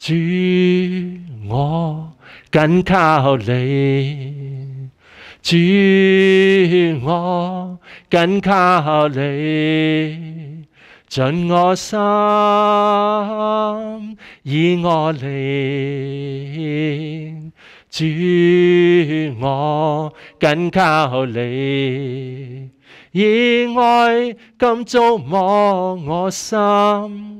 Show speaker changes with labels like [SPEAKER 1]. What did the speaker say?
[SPEAKER 1] 主，我紧靠你；主，我紧靠你；尽我心，以我力。主，我紧靠你，以爱甘足摸我心。